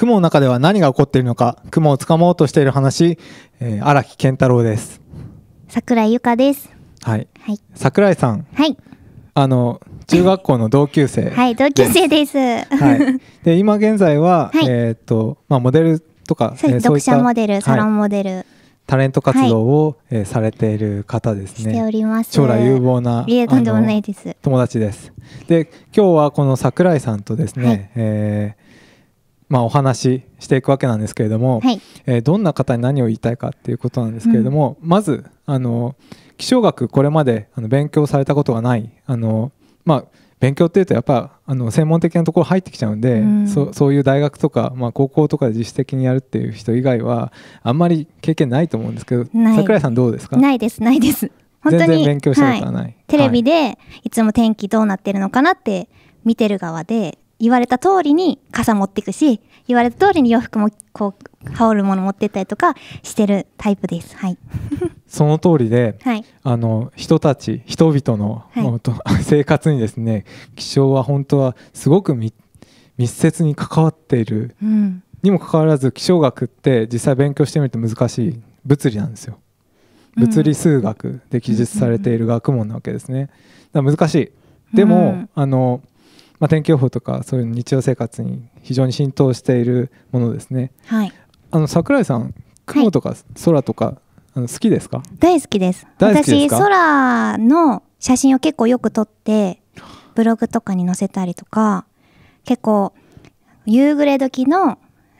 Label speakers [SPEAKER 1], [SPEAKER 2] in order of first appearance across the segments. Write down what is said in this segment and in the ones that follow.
[SPEAKER 1] 雲の中では何が起こっているのか雲をつかもうとしている話、えー、荒木健太郎です
[SPEAKER 2] 桜井由香です
[SPEAKER 1] はい、はい、桜井さんはいあの中学校の同級生 はい同級生ですはい で今現在は、はい、えっ、とまあモデルとか、えー、読者モデルサロンモデル、はいタレント活動を、はい、えー、されている方ですね。す将来有望な。いや、とんでもないです。友達です。で、今日はこの桜井さんとですね、はい、えーまあ、お話ししていくわけなんですけれども、はい、えー、どんな方に何を言いたいかっていうことなんですけれども、うん、まずあの気象学これまであの勉強されたことがないあの、まあ、勉強っていうとやっぱあの専門的なところ入ってきちゃうんで、うん、そそういう大学とか、まあ、高校とかで自主的にやるっていう人以外はあんまり経験ないと思うんですけど桜井さんどうですかな
[SPEAKER 2] いですないです本当に勉強したことはない、はい、テレビでいつも天気どうなってるのかなって見てる側で言われた通りに傘持っていくし言われた通りに洋服もこう羽織るもの持ってったりとかしてるタイプです。はい。
[SPEAKER 1] その通りで、はい、あの人たち人々の、はい、生活にですね気象は本当はすごく密接に関わっている、うん、にもかかわらず気象学って実際勉強してみると難しい物理なんですよ。物理数学で記述されている学問なわけですね。だから難しい。でも、うん、あのまあ、天気予報とかそういう日常生活に非常に浸透しているものですね。はい、あの桜井さん雲とか空とか、はい、あの好きですか
[SPEAKER 2] 大好きです私空の写真を結構よく撮ってブログとかに載せたりとか結構夕暮れ時の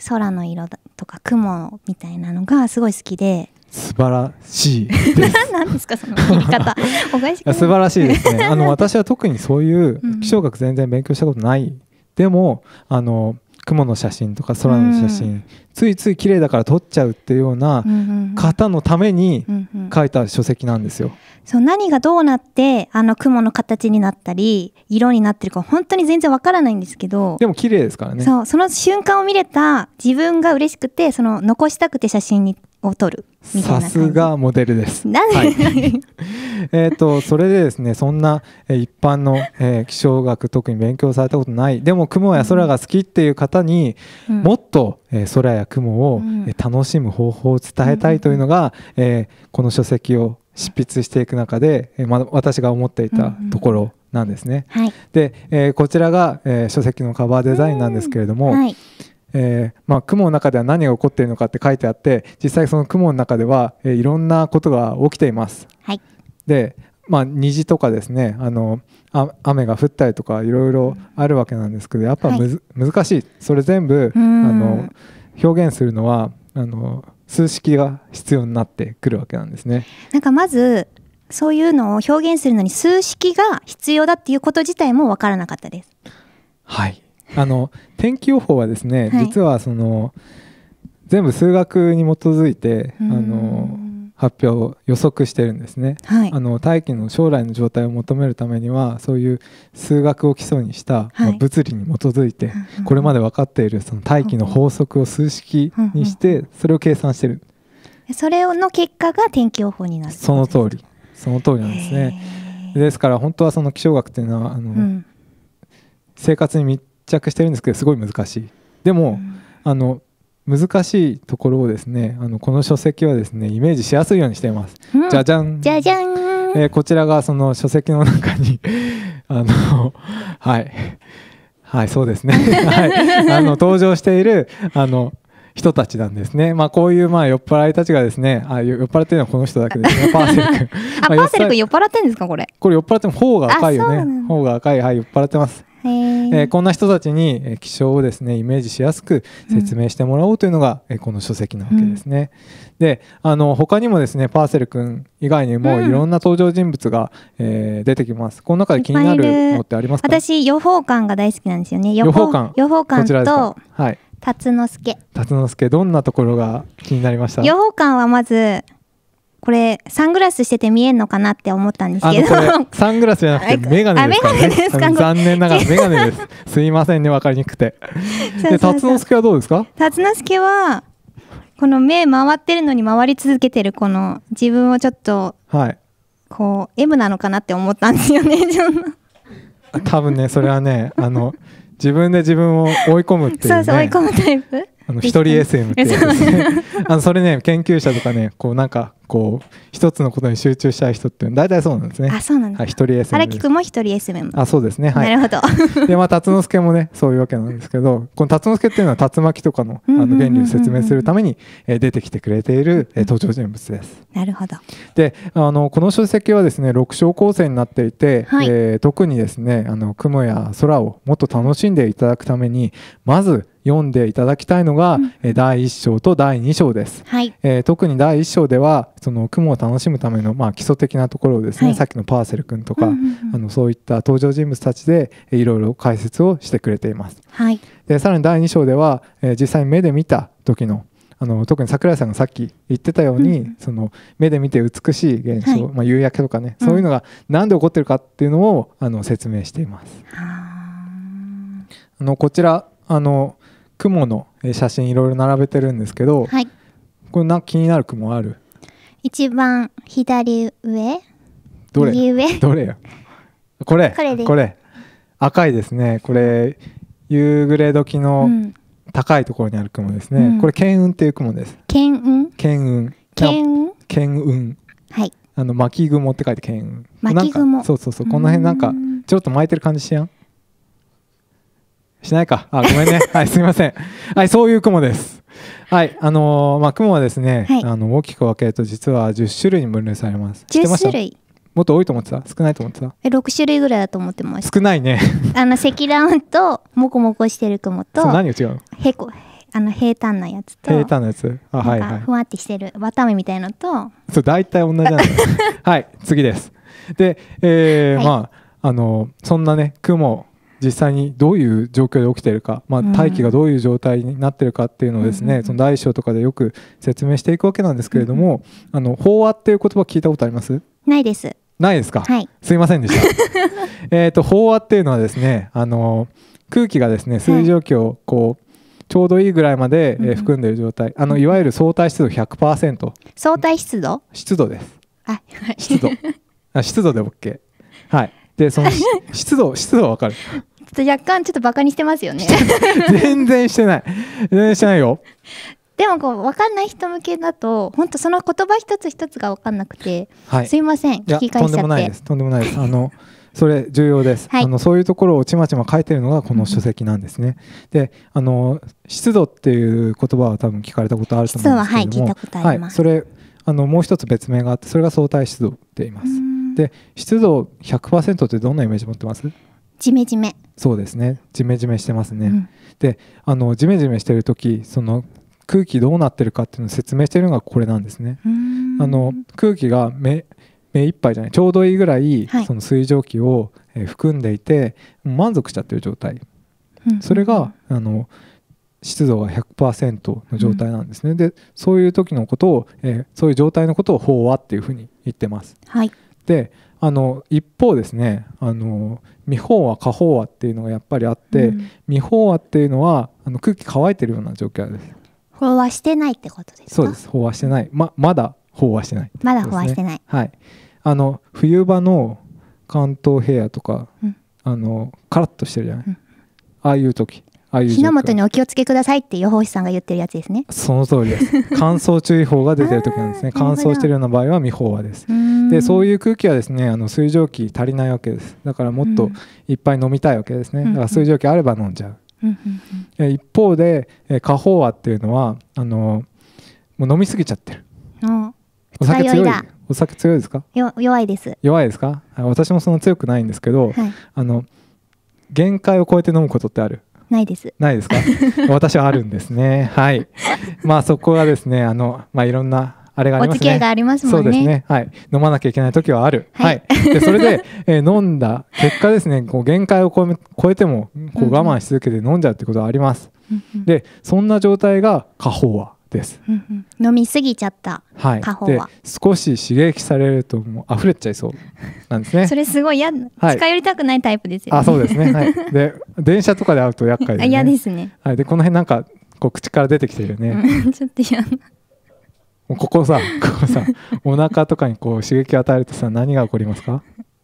[SPEAKER 2] 空の色とか雲みたいなのがすごい好きで
[SPEAKER 1] 素晴らしいです。で
[SPEAKER 2] すかその方。素晴らしいですね。あの私
[SPEAKER 1] は特にそういう気象学全然勉強したことない。うん、でもあの雲の写真とか空の写真、うん、ついつい綺麗だから撮っちゃうっていうような方のために書いた書籍なんですよ。
[SPEAKER 2] そう何がどうなってあの雲の形になったり色になってるか本当に全然わからないんですけど
[SPEAKER 1] でも綺麗ですからねそ
[SPEAKER 2] うその瞬間を見れた自分が嬉しくてその残したくて写真にを
[SPEAKER 1] 取るさすがモデルです。なはい、えっとそれでですねそんな一般の、えー、気象学特に勉強されたことないでも雲や空が好きっていう方に、うん、もっと、えー、空や雲を、うん、楽しむ方法を伝えたいというのが、うん、えー、この書籍を執筆していく中で、えーま、私が思っていたところなんですね。うんうん、で、えー、こちらが、えー、書籍のカバーデザインなんですけれども。はいえー、まあ、雲の中では何が起こっているのかって書いてあって実際その雲の中では、えー、いろんなことが起きています。はい、で、まあ、虹とかですねあのあ雨が降ったりとかいろいろあるわけなんですけどやっぱむず、はい、難しいそれ全部あの表現するのはあの数式が必要になってくるわけなんですね。
[SPEAKER 2] なんかまずそういうのを表現するのに数式が必要だっていうこと自体も分からなかったです。
[SPEAKER 1] はいあの天気予報はですね、はい、実はその全部数学に基づいてあの発表を予測してるんですね、はい、あの大気の将来の状態を求めるためにはそういう数学を基礎にした、はい、まあ、物理に基づいて、これまで分かっているその大気の法則を数式にして、それを計算してる、
[SPEAKER 2] それの結果が天気予報になる
[SPEAKER 1] その通りその通りなんですねですから本当はその気象学っていうのはあの、うん生活に着してるんですけどすごい難しいでも、あの難しいところをですねあのこの書籍はですねイメージしやすいようにしています、うん、じゃじゃんじゃじゃん、えー、こちらがその書籍の中に あのはいはいそうですね はいあの登場しているあの人たちなんですね。まあこういうまあ酔っ払いたちがですね、あ酔っ払ってるのはこの人だけですね。パーセル君。あパーセル君酔っ
[SPEAKER 2] 払ってんですかこれ？
[SPEAKER 1] これ酔っ払っても頬が赤いよね。頬が赤いはい酔っ払ってます。えー、こんな人たちに気象をですねイメージしやすく説明してもらおうというのが、うん、この書籍なわけですね。うん、であの他にもですねパーセル君以外にもいろんな登場人物が、うん、えー、出てきます。この中で気になるのってありますか私
[SPEAKER 2] 予報官が大好きなんですよね。予報官予報官とはい、辰之助。
[SPEAKER 1] 辰之助どんなところが気になりました予報
[SPEAKER 2] 官はまずこれサングラスしてて見えんのかなって思ったんですけど サ
[SPEAKER 1] ングラスじゃなくて眼鏡ですか、ね、ですか残念ながらメガネです すいませんね分かりにくくて
[SPEAKER 2] で辰之助はどうですか辰之助はこの目回ってるのに回り続けてるこの自分をちょっとはいこう M なのかなって思ったんですよね
[SPEAKER 1] 多分ねそれはねあの自分で自分を追い込むっていう、ね、そうそう追い込
[SPEAKER 2] むタイプあの一人 SM ってやつ
[SPEAKER 1] ねあのそれね研究者とかねこうなんかこう一つのことに集中したい人って大体そうなんですね。あそうなんは一人 S 荒木君
[SPEAKER 2] も一人 S メモ。
[SPEAKER 1] あそうですね。はい、なるほど。でまあ辰之助もねそういうわけなんですけどこの辰之助っていうのは竜巻とかのあの原理を説明するために、え出てきてくれている、え登場人物です。なるほど。であのこの書籍はですね六章構成になっていて、はい、えー、特にですねあの雲や空をもっと楽しんでいただくためにまず読んでいただきたいのが、うん、第1章と第2章です、はい、えー、特に第1章ではその雲を楽しむための、まあ、基礎的なところをですね、はい、さっきのパーセル君とか、うんうんうん、あのそういった登場人物たちでいろいろ解説をしてくれています。はい、でさらに第2章では、えー、実際に目で見た時のあの特に桜井さんがさっき言ってたように、うん、その目で見て美しい現象、はい、まあ、夕焼けとかね、うん、そういうのが何で起こってるかっていうのをあの説明しています。あのこちらあの雲の写真いろいろ並べてるんですけど、はい、これな気になる雲ある
[SPEAKER 2] 一番左上
[SPEAKER 1] どれ右上 どれよこれこれこれ赤いですねこれ夕暮れ時の高いところにある雲ですね、うん、これ剣雲っていう雲です剣雲剣雲剣雲剣雲はいあの巻雲って書いて剣雲巻雲そうそうそうこの辺なんかちょっと巻いてる感じしやんしないか。あ、ごめんね。はい、すみません。はい、そういう雲です。はい、あのー、まあ、雲はですね、はい、あの、大きく分けると、実は10種類に分類されます。10種類。もっと多いと思ってた少ないと思ってた
[SPEAKER 2] え6種類ぐらいだと思ってました少ないねあの積乱雲とモコモコしてる雲とそ何が違うのへこあの平坦なやつと平坦
[SPEAKER 1] なやつあはいふ
[SPEAKER 2] わってしてるわたあめみたいのと
[SPEAKER 1] そう大体同じなんです はい次ですでえー、はい、まああのそんなね雲実際にどういう状況で起きてるか、まあ、大気がどういう状態になってるかっていうのをですね、うん、その大小とかでよく説明していくわけなんですけれども、うん、あの飽和っていう言葉聞いたことありますないです。ないですか、はい、すいませんでした。えっと飽和っていうのはですねあの空気がですね水蒸気をこう、ちょうどいいぐらいまで、え含んでいる状態、うん、あのいわゆる相対湿度100%
[SPEAKER 2] 相対湿度
[SPEAKER 1] 湿度ですあ、はい、湿度あ湿度で OK はいでその 湿度湿度わかるち
[SPEAKER 2] ょっと若干ちょっとバカにしてますよね
[SPEAKER 1] 全然してない全然してないよ
[SPEAKER 2] でもこう分かんない人向けだと本当その言葉一つ一つが分かんなくて、はい、すいません聞き返しちゃってとんでもないです
[SPEAKER 1] とんでもないですあのそれ重要です、はい、あのそういうところをちまちま書いてるのがこの書籍なんですね。うん、であの湿度っていう言葉は多分聞かれたことあると思うんですけども、はい、はい、それあのもう一つ別名があってそれが相対湿度って言います。で湿度100%ってどんなイメージ持ってますジメジメそうですねジメジメしてますね、うん、であのジメジメしてる時その空気どうなってるかっていうのを説明してるのがこれなんですねあの空気が目目いっぱいじゃないちょうどいいぐらい、はい、その水蒸気を、え含んでいて満足しちゃってる状態、うん、それがあの湿度が100%の状態なんですね、うん、でそういう時のことを、えー、そういう状態のことを飽和っていうふうに言ってます、はい、であの一方ですねあの未飽和過飽和っていうのがやっぱりあって、うん、未飽和っていうのはあの空気乾いてるような状況です
[SPEAKER 2] 飽和してないってこと
[SPEAKER 1] ですそうです飽和してないままだ飽和してない、まだ飽和してないはいあの冬場の関東平野とか、うん、あのカラッとしてるじゃない、うん、ああいう時ああ火の元に
[SPEAKER 2] お気をつけくださいって予報士さんが言ってるやつですね
[SPEAKER 1] その通りです乾燥注意報が出てる時なんですね 乾燥してるような場合は未飽和ですでそういう空気はですねあの水蒸気足りないわけですだからもっといっぱい飲みたいわけですね、だから水蒸気あれば飲んじゃう、うん、一方で過飽和っていうのはあのもう飲みすぎちゃってるお酒強いお酒強いですか
[SPEAKER 2] 弱いです
[SPEAKER 1] 弱いですか私もそんな強くないんですけど、はい、あの限界を超えて飲むことってあるないです。ないですか。私はあるんですね。はい。まあそこはですね、あのまあいろんなあれがありますね。お付き合いがありますもんね。そうですね。はい。飲まなきゃいけない時はある。はい。はい、でそれで、えー、飲んだ結果ですね、こう限界を超えてもこう我慢し続けて飲んじゃうってことはあります。うんうん、でそんな状態が過飽和。です、
[SPEAKER 2] うんうん、飲みすぎちゃったはいで
[SPEAKER 1] 少し刺激されるともう溢れちゃいそうなんですね それすごい嫌、はい、近寄
[SPEAKER 2] りたくないタイプですよねあそうですね、はい、
[SPEAKER 1] で電車とかで会うと厄介で、ね、嫌ですね、はい、でこの辺なんかこう口から出てきてるよね、
[SPEAKER 2] うん、ちょっと嫌な
[SPEAKER 1] ここさここさお腹とかにこう刺激を与えるとさ何が起こりますか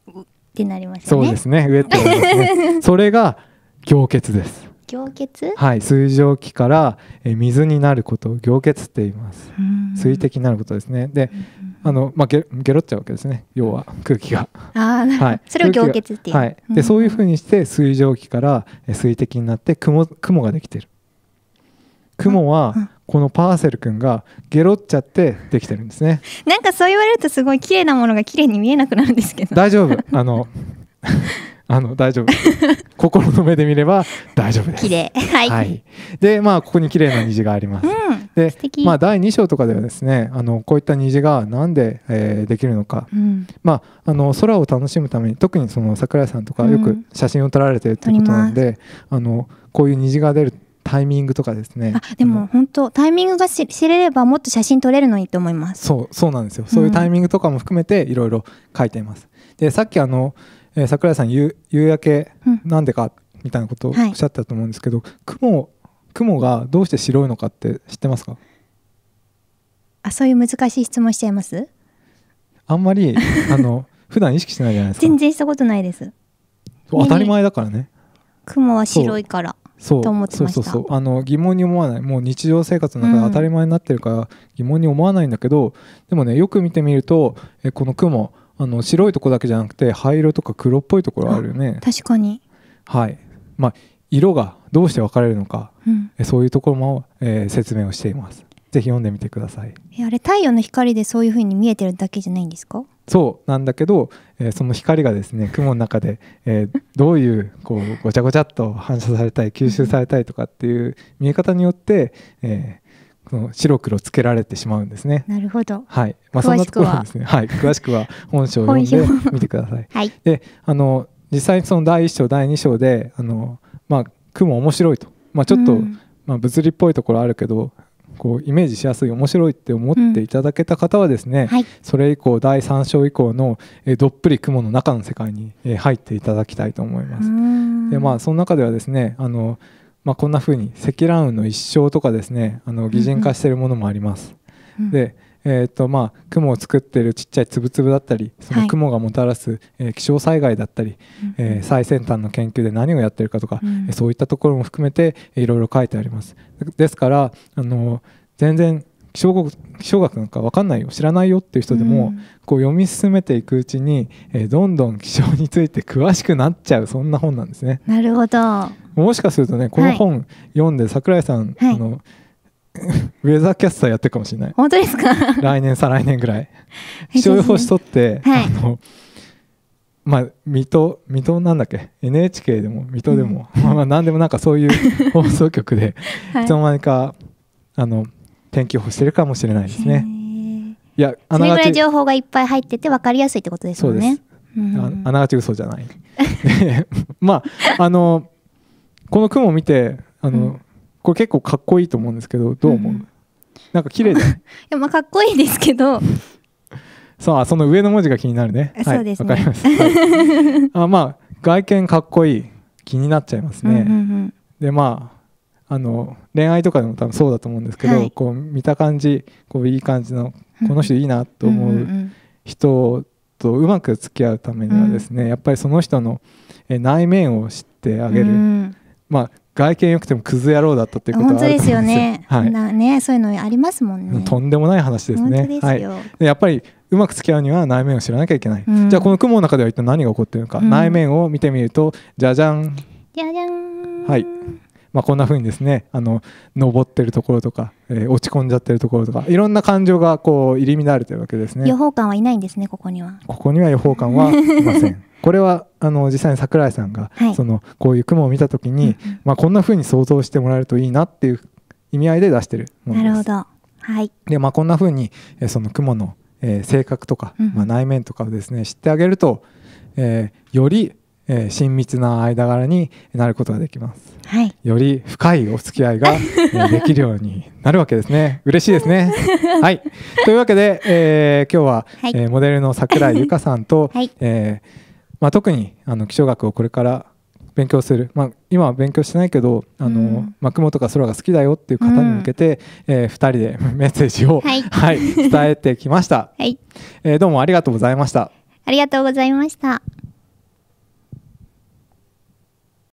[SPEAKER 2] ってなります、ね、そうです
[SPEAKER 1] ね上ってすね それが凝結です
[SPEAKER 2] 凝結はい
[SPEAKER 1] 水蒸気から、水になることを凝結って言います水滴になることですねであの、まあ、ゲゲロっちゃうわけですね要は空気があ、はい、それを凝結っていう、はい、でそういうふうにして水蒸気から水滴になって雲雲ができてる雲はこのパーセル君がゲロっちゃってできてるんですね
[SPEAKER 2] なんかそう言われるとすごい綺麗なものが綺麗に見えなくなるんですけど大
[SPEAKER 1] 丈夫あのあの大丈夫 心の目で見れば大丈夫です。綺麗はい、はい、でまあここに綺麗な虹があります。うん、でまあ第2章とかではですねあのこういった虹がなんで、えー、できるのか、うん、まああの空を楽しむために特にその桜井さんとかよく写真を撮られてるということなんで、うん、あのこういう虹が出るタイミングとかですね
[SPEAKER 2] でも本当タイミングが知れればもっと写真撮れるのにと思いま
[SPEAKER 1] すそうそうなんですよそういうタイミングとかも含めていろいろ書いています、でさっきあのえー、桜井さん夕焼けなんでかみたいなことをおっしゃってたと思うんですけど、うんはい、雲雲がどうして白いのかって知ってますか
[SPEAKER 2] あそういう難しい質問しちゃいます
[SPEAKER 1] あんまり あの普段意識してないじゃないですか
[SPEAKER 2] 全然したことないです
[SPEAKER 1] 当たり前だからね
[SPEAKER 2] 雲は白いからそうそうそうそう
[SPEAKER 1] あの疑問に思わないもう日常生活の中で当たり前になってるから疑問に思わないんだけど、うん、でもねよく見てみるとえこの雲あの白いとこだけじゃなくて灰色とか黒っぽいところあるよね確かにはいまあ色がどうして分かれるのか、うん、そういうところも、えー、説明をしていますぜひ読んでみてください
[SPEAKER 2] あれ太陽の光でそういうふうに見えてるだけじゃないんですか
[SPEAKER 1] そうなんだけど、えー、その光がですね雲の中で、えー、どういうこうごちゃごちゃっと反射されたり吸収されたりとかっていう見え方によって、えー、その白黒つけられてしまうんですね。なるほど。はい。まあそんなところですね。はい。詳しくは本書を読んでみてください。はい。で、あの実際にその第一章第二章であのまあ雲面白いと、まあちょっと、うん、まあ物理っぽいところあるけど。こうイメージしやすい面白いって思っていただけた方はですね、うんはい、それ以降第三章以降の、えどっぷり雲の中の世界に、え入っていただきたいと思います。でまあその中ではですねあのまあ、こんな風に積乱雲の一生とかですねあの擬人化してるものもあります。うんうん、でえーとまあ、雲を作ってるちっちゃいつぶつぶだったりその雲がもたらす、はい、えー、気象災害だったり、うん、えー、最先端の研究で何をやってるかとか、うん、そういったところも含めていろいろ書いてあります。ですからあの全然気象学気象学なんか分かんないよ知らないよっていう人でも、こう読み進めていくうちに、えー、どんどん気象について詳しくなっちゃうそんな本なんですね。なるほどもしかするとねこの本読んで櫻井さん、はい、あの ウェザーキャスターやってるかもしれない。本当ですか来年、再来年ぐらい。気象予報士とって、はい、あの、まあ、水戸、水戸なんだっけ ?NHK でも、水戸でも、うん、まあ、何でもなんかそういう 放送局で、はい、いつの間にか、あの、天気予報してるかもしれないですね。いや、あながち情
[SPEAKER 2] 報がいっぱい入ってて分かりやすいってことですよね。
[SPEAKER 1] あながち嘘じゃない。まああのこの雲を見てあの、うん、これ結構かっこいいと思うんですけどどう思う、うん、なんか綺麗だ い
[SPEAKER 2] やまあかっこいいですけど
[SPEAKER 1] さあその上の文字が気になるねそうですね、はい、かります、
[SPEAKER 2] はい、
[SPEAKER 1] あまあ外見かっこいい気になっちゃいますね、うんうんうん、でまああの恋愛とかでも多分そうだと思うんですけど、はい、こう見た感じこういい感じのこの人いいなと思う人とうまく付き合うためにはですね、うん、やっぱりその人の内面を知ってあげる、うん、まあ外見良くてもクズ野郎だったっていうことはあると思うんですよね。はい、
[SPEAKER 2] ねそういうのありますもんね。
[SPEAKER 1] とんでもない話ですね。すはい、やっぱりうまく付き合うには内面を知らなきゃいけない、うん、じゃあこの雲の中では一体何が起こっているのか、内面を見てみるとじゃじゃん
[SPEAKER 2] じゃじゃん
[SPEAKER 1] はいまあ、こんなふうにですねあの登ってるところとか、えー、落ち込んじゃってるところとかいろんな感情がこう入り乱れてるわけですね予
[SPEAKER 2] 報官はいないんですねここには
[SPEAKER 1] ここには予報官は いませんこれはあの実際に桜井さんが、はい、そのこういう雲を見た時に、まあ、こんなふうに想像してもらえるといいなっていう意味合いで出してるものですなるほ
[SPEAKER 2] ど、はい
[SPEAKER 1] でまあ、こんなふうに、えー、その雲の、えー、性格とか、まあ、内面とかをですね知ってあげると、えー、よりえー、親密な間柄になることができます、はい、より深いお付き合いが、えー、できるようになるわけですね嬉しいですね はいというわけで、えー、今日は、はい、えー、モデルの桜井 由香さんと、はい、えまあ、特にあの気象学をこれから勉強する、まあ、今は勉強してないけどあの、うん、まあ、雲とか空が好きだよっていう方に向けて、うん、えー、2人でメッセージを、はい、はい、伝えてきました、はいえー、どうもありがとうございました
[SPEAKER 2] ありがとうございました。